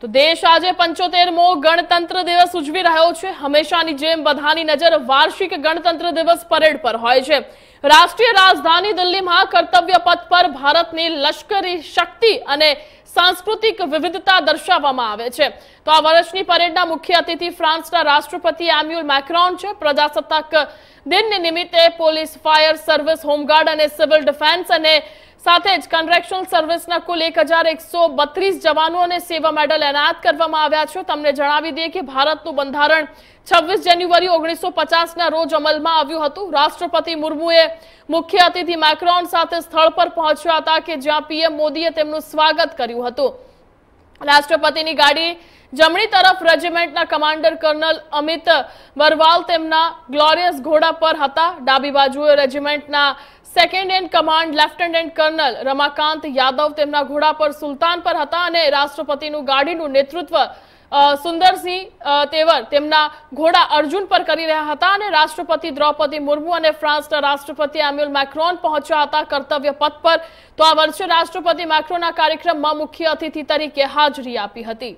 તો દેશ આજે પંચોતેરમો ગણતંત્ર દિવસ ઉજવી રહ્યો છે હંમેશાની જેમ બધાની નજર વાર્ષિક ગણતંત્ર દિવસ પરેડ પર હોય છે રાષ્ટ્રીય રાજધાની દિલ્હીમાં કર્તવ્ય પથ પર ભારતની લશ્કરી શક્તિ અને સાંસ્કૃતિક વિવિધતા દર્શાવવામાં આવે છે તો આ વર્ષની પરેડના મુખ્ય અતિથિ ફ્રાન્સના રાષ્ટ્રપતિ એમ્યુઅલ મેક્રોન છે પ્રજાસત્તાક દિન નિમિત્તે પોલીસ ફાયર સર્વિસ હોમગાર્ડ અને સિવિલ ડિફેન્સ અને સાથે જ કન્ટ્રેક્ચ્યુઅલ સર્વિસના કુલ એક જવાનોને સેવા મેડલ એનાયત કરવામાં આવ્યા છે તમને જણાવી દઈએ કે ભારતનું બંધારણ છવ્વીસ જાન્યુઆરી ઓગણીસો પચાસના રોજ અમલમાં આવ્યું હતું રાષ્ટ્રપતિ મુર્મુએ મુખ્ય અતિથિ મેક્રોન સાથે સ્થળ પર પહોંચ્યા હતા કે જ્યાં પીએમ મોદીએ તેમનું સ્વાગત કર્યું હતું રાષ્ટ્રપતિની ગાડી જમણી તરફ રેજિમેન્ટના કમાન્ડર કર્નલ અમિત બરવાલ તેમના ગ્લોરિયસ ઘોડા પર હતા ડાબી બાજુએ રેજિમેન્ટના second and command lieutenant colonel Ramakant Yadav તેમના ઘોડા પર સુલતાન પર હતા અને રાષ્ટ્રપતિનું ગાડીનું નેતૃત્વ સુંદરસિંહ તેવર તેમના ઘોડા અર્જુન પર કરી રહ્યા હતા અને રાષ્ટ્રપતિ દ્રૌપદી મુર્મુ અને ફ્રાન્સના રાષ્ટ્રપતિ એમ્યુલ મેક્રોન પહોંચ્યા હતા કર્તવ્ય પથ પર તો આ વર્ષે રાષ્ટ્રપતિ મેક્રોનના કાર્યક્રમમાં મુખ્ય અતિથિ તરીકે હાજરી આપી હતી